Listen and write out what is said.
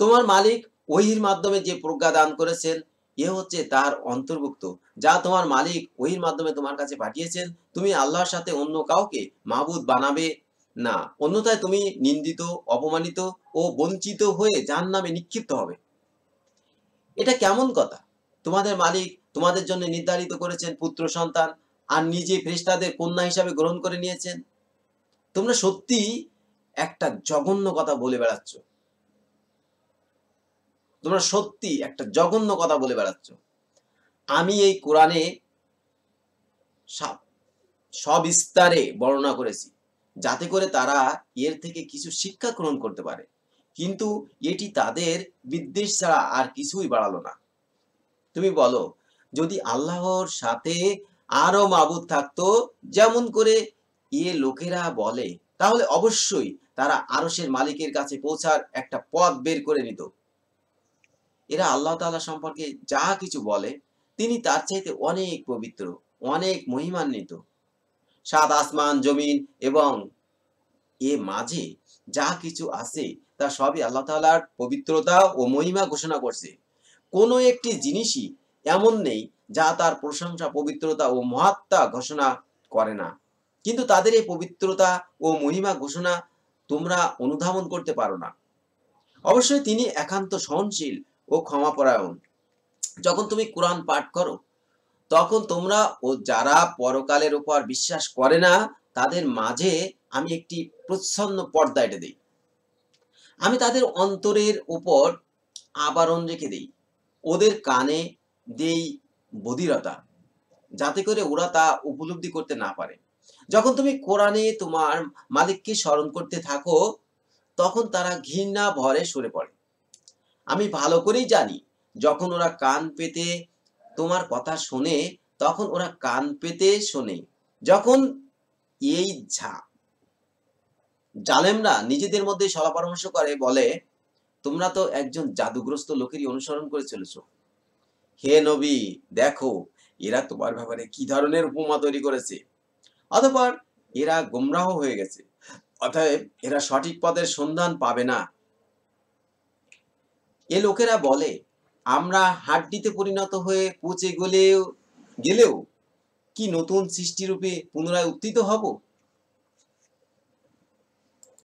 তোমার মালিক ওহির মাধ্যমে যে প্রজ্ঞা দান করেছেন এ হচ্ছে তার অন্তর্ভুক্ত যা তোমার মালিক ওহির মাধ্যমে তোমার কাছে পাঠিয়েছেন তুমি আল্লাহর সাথে অন্য কাউকে মাহবুদ বানাবে না অন্যথায় তুমি নিন্দিত অপমানিত ও বঞ্চিত হয়ে যার নামে নিক্ষিপ্ত হবে এটা কেমন কথা তোমাদের মালিক তোমাদের জন্য নির্ধারিত করেছেন পুত্র সন্তান আর নিজে ফ্রেস্টাদের কন্যা হিসাবে গ্রহণ করে নিয়েছেন তোমরা সত্যি একটা জঘন্য কথা বলে বেড়াচ্ছ তোমরা সত্যি একটা জঘন্য কথা বলে বেড়াচ্ছ আমি এই কোরআনে সবিস্তারে বর্ণনা করেছি যাতে করে তারা এর থেকে কিছু শিক্ষা গ্রহণ করতে পারে কিন্তু এটি তাদের বিদ্বেষ ছাড়া আর কিছুই বাড়ালো না তুমি বলো যদি আল্লাহর সাথে আরো মাবুদ থাকতো যেমন করে এ লোকেরা বলে তাহলে অবশ্যই তারা আরসের মালিকের কাছে পৌঁছার একটা পথ বের করে নিত এরা আল্লাহ তাল্লাহ সম্পর্কে যা কিছু বলে তিনি তার চাইতে অনেক পবিত্র অনেক মহিমান্বিত সাত আসমান জমিন এবং এ মাঝে যা কিছু আছে তা সবই আল্লাহ তাল্লাহার পবিত্রতা ও মহিমা ঘোষণা করছে কোনো একটি জিনিসই এমন নেই যা তার প্রশংসা পবিত্রতা ও মহাত্মা ঘোষণা করে না কিন্তু তাদের এই পবিত্রতা ও মহিমা ঘোষণা তোমরা অনুধাবন করতে পারো না অবশ্যই তিনি একান্ত সহনশীল ও ক্ষমা পরায়ণ যখন তুমি কোরআন পাঠ করো তখন তোমরা ও যারা পরকালের উপর বিশ্বাস করে না তাদের মাঝে আমি একটি প্রচ্ছন্ন পর্দা এটা দিই আমি তাদের অন্তরের উপর আবরণ রেখে দিই ওদের কানে দেই বধিরতা যাতে করে ওরা তা উপলব্ধি করতে না পারে যখন তুমি কোরআনে তোমার মালিককে স্মরণ করতে থাকো তখন তারা ঘৃণা ভরে সরে পড়ে আমি ভালো করেই জানি যখন ওরা কান পেতে তোমার কথা শোনে তখন ওরা কান পেতে শোনে যখন এই ঝা জালেমরা নিজেদের মধ্যে সলা পরামর্শ করে বলে তোমরা তো একজন জাদুগ্রস্ত লোকেরই অনুসরণ করে চলেছ হে নবী দেখো এরা তোমার ব্যাপারে কি ধরনের উপমা তৈরি করেছে অতপর এরা গোমরাহ হয়ে গেছে অতএব এরা সঠিক পদের সন্ধান পাবে না এ লোকেরা বলে আমরা হাড্ডিতে পরিণত হয়ে পচে গলেও গেলেও কি নতুন সৃষ্টিরূপে পুনরায় উত্থিত হব